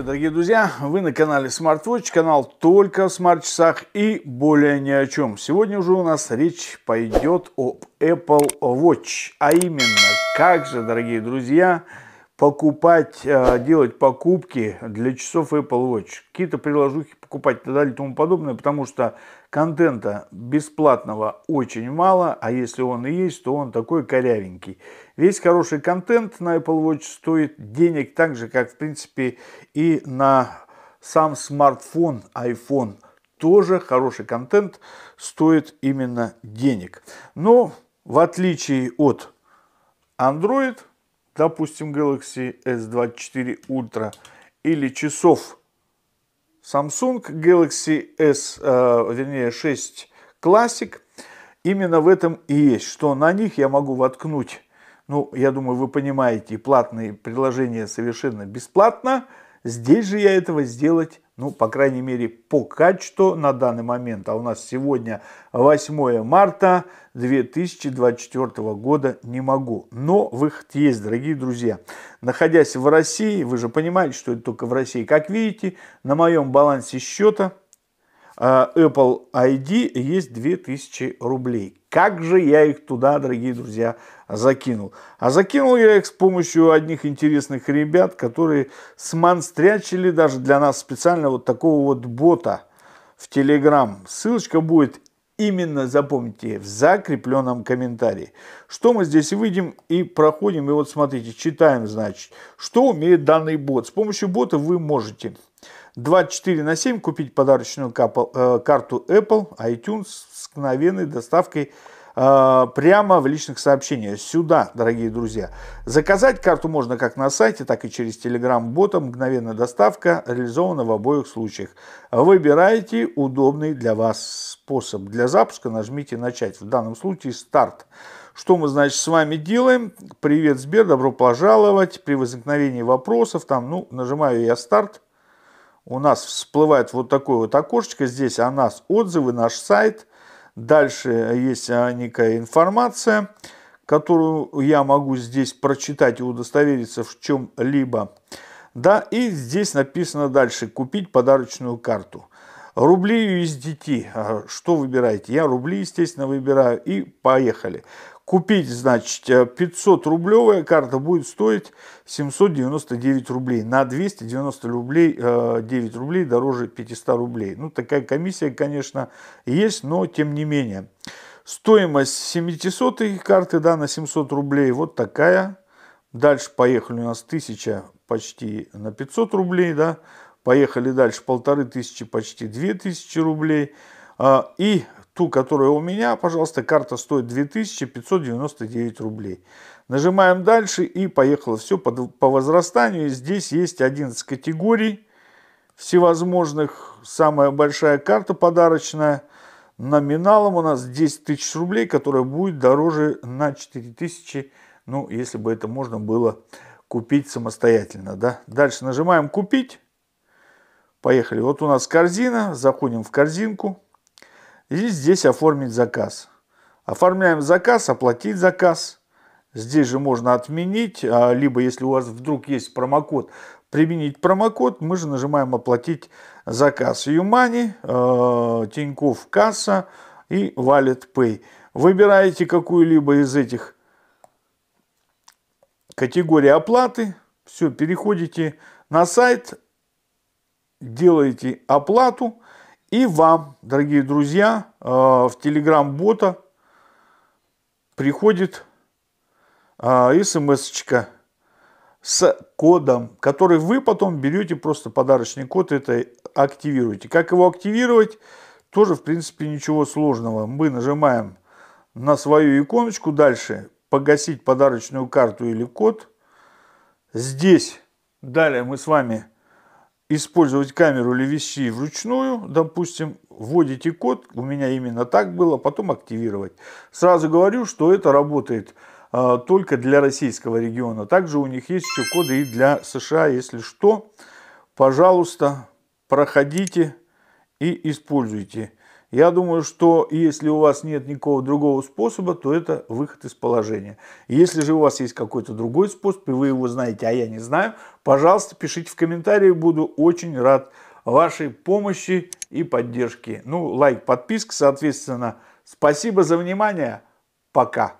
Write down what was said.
Привет, дорогие друзья! Вы на канале SmartWatch, канал только о смарт-часах и более ни о чем. Сегодня уже у нас речь пойдет об Apple Watch, а именно, как же, дорогие друзья, покупать, э, делать покупки для часов Apple Watch, какие-то приложухи покупать и так далее и тому подобное, потому что контента бесплатного очень мало, а если он и есть, то он такой корявенький. Весь хороший контент на Apple Watch стоит денег так же, как в принципе и на сам смартфон iPhone. Тоже хороший контент стоит именно денег. Но в отличие от Android – допустим, Galaxy S24 Ultra или часов Samsung Galaxy S, э, вернее 6 Classic, именно в этом и есть, что на них я могу воткнуть, ну, я думаю, вы понимаете, платные приложения совершенно бесплатно, здесь же я этого сделать ну, по крайней мере, по качеству на данный момент, а у нас сегодня 8 марта 2024 года, не могу. Но выход есть, дорогие друзья. Находясь в России, вы же понимаете, что это только в России. Как видите, на моем балансе счета а, Apple ID есть 2000 рублей. Как же я их туда, дорогие друзья, закинул? А закинул я их с помощью одних интересных ребят, которые сманстрячили даже для нас специально вот такого вот бота в Телеграм. Ссылочка будет именно, запомните, в закрепленном комментарии. Что мы здесь выйдем и проходим, и вот смотрите, читаем, значит, что умеет данный бот. С помощью бота вы можете 24 на 7 купить подарочную э, карту Apple, iTunes с мгновенной доставкой э, прямо в личных сообщениях. Сюда, дорогие друзья. Заказать карту можно как на сайте, так и через Telegram-бота. Мгновенная доставка реализована в обоих случаях. Выбирайте удобный для вас способ. Для запуска нажмите «Начать». В данном случае «Старт». Что мы, значит, с вами делаем? Привет, Сбер, добро пожаловать. При возникновении вопросов, там, ну, нажимаю я «Старт» у нас всплывает вот такое вот окошечко. Здесь о нас отзывы, наш сайт. Дальше есть а, некая информация, которую я могу здесь прочитать и удостовериться в чем-либо. Да, и здесь написано дальше «Купить подарочную карту». Рубли USDT. Что выбираете? Я рубли, естественно, выбираю. И поехали купить, значит, 500 э, рублевая карта будет стоить 799 рублей. На 290 рублей, 9 э, рублей дороже 500 рублей. Ну, такая комиссия, конечно, есть, но тем не менее. Стоимость 700 карты, да, на 700 рублей вот такая. Дальше поехали у нас 1000 почти на 500 рублей, да. Поехали дальше 1500 почти 2000 рублей. А, и ту, которая у меня, пожалуйста, карта стоит 2599 рублей. Нажимаем дальше и поехало все по, по возрастанию. Здесь есть 11 категорий всевозможных. Самая большая карта подарочная номиналом у нас 10 тысяч рублей, которая будет дороже на 4 тысячи, ну, если бы это можно было купить самостоятельно, да. Дальше нажимаем «Купить». Поехали. Вот у нас корзина. Заходим в корзинку. И здесь оформить заказ. Оформляем заказ, оплатить заказ. Здесь же можно отменить, а, либо если у вас вдруг есть промокод, применить промокод, мы же нажимаем оплатить заказ. Юмани, а, Тиньков касса и Wallet Pay. Выбираете какую-либо из этих категорий оплаты. Все, переходите на сайт, делаете оплату и вам, дорогие друзья, э, в телеграм-бота приходит э, смс-очка с кодом, который вы потом берете, просто подарочный код, это активируете. Как его активировать, тоже, в принципе, ничего сложного. Мы нажимаем на свою иконочку, дальше погасить подарочную карту или код. Здесь далее мы с вами использовать камеру LVC вручную, допустим, вводите код, у меня именно так было, потом активировать. Сразу говорю, что это работает а, только для российского региона. Также у них есть еще коды и для США, если что, пожалуйста, проходите и используйте. Я думаю, что если у вас нет никакого другого способа, то это выход из положения. Если же у вас есть какой-то другой способ, и вы его знаете, а я не знаю, пожалуйста, пишите в комментарии, буду очень рад вашей помощи и поддержки. Ну, лайк, подписка, соответственно. Спасибо за внимание. Пока.